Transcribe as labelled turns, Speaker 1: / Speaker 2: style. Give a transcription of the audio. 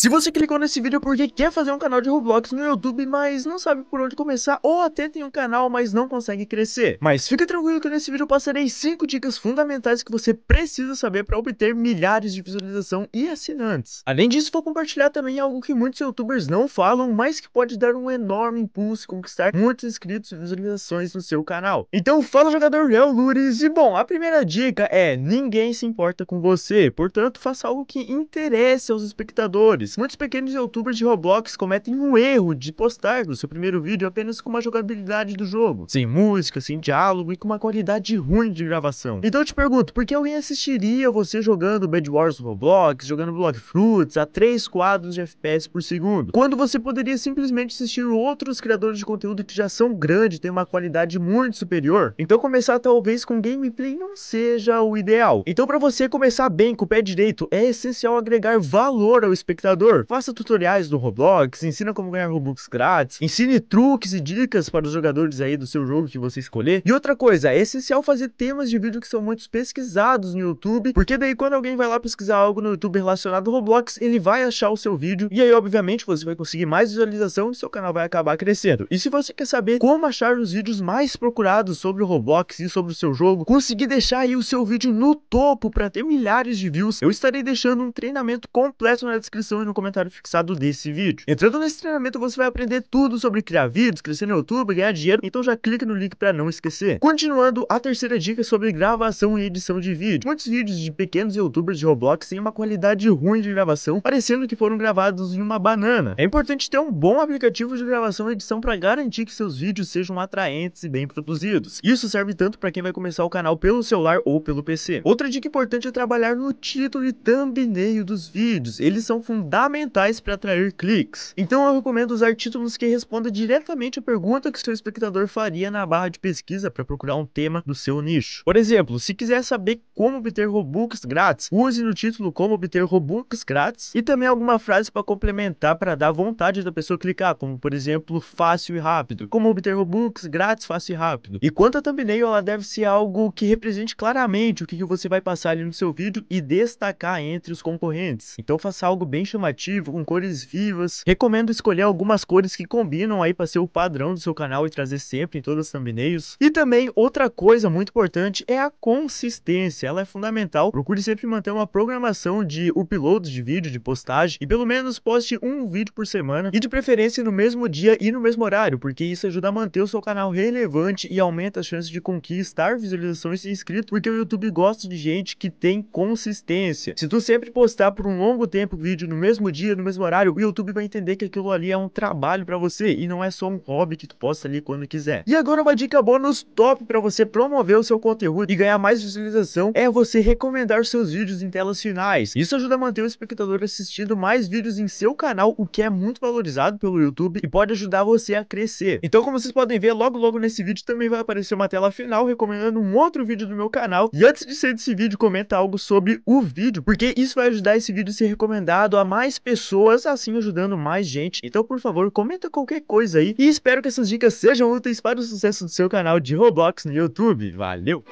Speaker 1: Se você clicou nesse vídeo é porque quer fazer um canal de Roblox no YouTube, mas não sabe por onde começar, ou até tem um canal, mas não consegue crescer. Mas fica tranquilo que nesse vídeo eu passarei 5 dicas fundamentais que você precisa saber para obter milhares de visualização e assinantes. Além disso, vou compartilhar também algo que muitos youtubers não falam, mas que pode dar um enorme impulso e conquistar muitos inscritos e visualizações no seu canal. Então fala jogador Real Lures, e bom, a primeira dica é ninguém se importa com você, portanto faça algo que interesse aos espectadores youtubers. Muitos pequenos youtubers de Roblox cometem um erro de postar no seu primeiro vídeo apenas com uma jogabilidade do jogo, sem música, sem diálogo e com uma qualidade ruim de gravação. Então eu te pergunto, por que alguém assistiria você jogando Bad Wars Roblox, jogando Block Fruits a 3 quadros de FPS por segundo, quando você poderia simplesmente assistir outros criadores de conteúdo que já são grandes, têm uma qualidade muito superior? Então começar talvez com gameplay não seja o ideal. Então para você começar bem com o pé direito, é essencial agregar valor ao espectador jogador. Faça tutoriais do Roblox, ensina como ganhar Robux grátis, ensine truques e dicas para os jogadores aí do seu jogo que você escolher. E outra coisa, é essencial fazer temas de vídeo que são muito pesquisados no YouTube, porque daí quando alguém vai lá pesquisar algo no YouTube relacionado ao Roblox, ele vai achar o seu vídeo e aí obviamente você vai conseguir mais visualização e seu canal vai acabar crescendo. E se você quer saber como achar os vídeos mais procurados sobre o Roblox e sobre o seu jogo, conseguir deixar aí o seu vídeo no topo para ter milhares de views, eu estarei deixando um treinamento completo na descrição no comentário fixado desse vídeo. Entrando nesse treinamento, você vai aprender tudo sobre criar vídeos, crescer no YouTube, ganhar dinheiro, então já clica no link para não esquecer. Continuando, a terceira dica é sobre gravação e edição de vídeo. Muitos vídeos de pequenos youtubers de Roblox têm uma qualidade ruim de gravação, parecendo que foram gravados em uma banana. É importante ter um bom aplicativo de gravação e edição para garantir que seus vídeos sejam atraentes e bem produzidos. Isso serve tanto para quem vai começar o canal pelo celular ou pelo PC. Outra dica importante é trabalhar no título e thumbnail dos vídeos. Eles são fundamentais fundamentais para atrair cliques. Então eu recomendo usar títulos que respondam diretamente a pergunta que seu espectador faria na barra de pesquisa para procurar um tema do seu nicho. Por exemplo, se quiser saber como obter Robux grátis, use no título como obter Robux grátis e também alguma frase para complementar para dar vontade da pessoa clicar, como por exemplo, fácil e rápido. Como obter Robux grátis, fácil e rápido. E quanto a thumbnail, ela deve ser algo que represente claramente o que você vai passar ali no seu vídeo e destacar entre os concorrentes. Então faça algo bem chamativo chamativo, com cores vivas. Recomendo escolher algumas cores que combinam aí para ser o padrão do seu canal e trazer sempre em todos os thumbnails. E também outra coisa muito importante é a consistência, ela é fundamental. Procure sempre manter uma programação de uploads de vídeo, de postagem e pelo menos poste um vídeo por semana e de preferência no mesmo dia e no mesmo horário, porque isso ajuda a manter o seu canal relevante e aumenta as chances de conquistar visualizações e inscritos, porque o YouTube gosta de gente que tem consistência. Se tu sempre postar por um longo tempo vídeo no mesmo mesmo dia, no mesmo horário, o YouTube vai entender que aquilo ali é um trabalho para você e não é só um hobby que tu posta ali quando quiser. E agora uma dica bônus top para você promover o seu conteúdo e ganhar mais visualização é você recomendar seus vídeos em telas finais. Isso ajuda a manter o espectador assistindo mais vídeos em seu canal, o que é muito valorizado pelo YouTube e pode ajudar você a crescer. Então, como vocês podem ver, logo logo nesse vídeo também vai aparecer uma tela final recomendando um outro vídeo do meu canal. E antes de sair desse vídeo, comenta algo sobre o vídeo, porque isso vai ajudar esse vídeo a ser recomendado a mais mais pessoas, assim ajudando mais gente. Então, por favor, comenta qualquer coisa aí e espero que essas dicas sejam úteis para o sucesso do seu canal de Roblox no YouTube. Valeu!